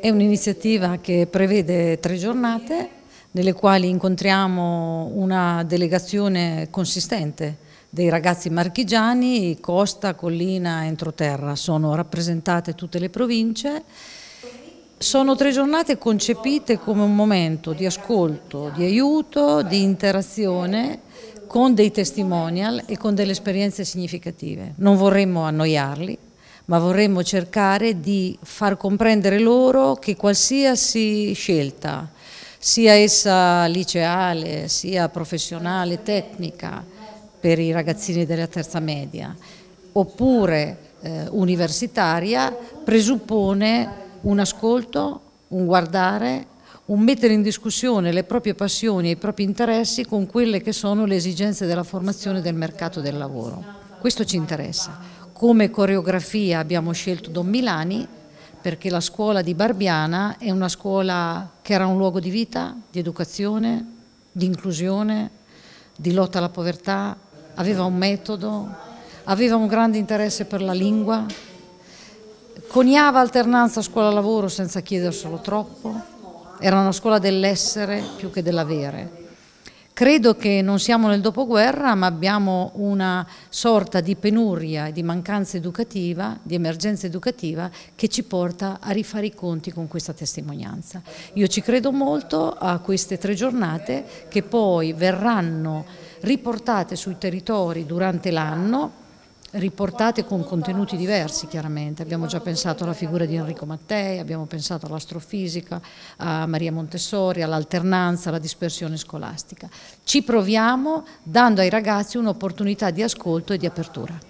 È un'iniziativa che prevede tre giornate nelle quali incontriamo una delegazione consistente dei ragazzi marchigiani, costa, collina, entroterra, sono rappresentate tutte le province. Sono tre giornate concepite come un momento di ascolto, di aiuto, di interazione con dei testimonial e con delle esperienze significative. Non vorremmo annoiarli, ma vorremmo cercare di far comprendere loro che qualsiasi scelta, sia essa liceale, sia professionale, tecnica, per i ragazzini della terza media, oppure eh, universitaria, presuppone un ascolto, un guardare, un mettere in discussione le proprie passioni e i propri interessi con quelle che sono le esigenze della formazione del mercato del lavoro. Questo ci interessa. Come coreografia abbiamo scelto Don Milani perché la scuola di Barbiana è una scuola che era un luogo di vita, di educazione, di inclusione, di lotta alla povertà, aveva un metodo, aveva un grande interesse per la lingua, coniava alternanza scuola-lavoro senza chiederselo troppo, era una scuola dell'essere più che dell'avere Credo che non siamo nel dopoguerra, ma abbiamo una sorta di penuria e di mancanza educativa, di emergenza educativa, che ci porta a rifare i conti con questa testimonianza. Io ci credo molto a queste tre giornate che poi verranno riportate sui territori durante l'anno riportate con contenuti diversi chiaramente, abbiamo già pensato alla figura di Enrico Mattei, abbiamo pensato all'astrofisica, a Maria Montessori, all'alternanza, alla dispersione scolastica. Ci proviamo dando ai ragazzi un'opportunità di ascolto e di apertura.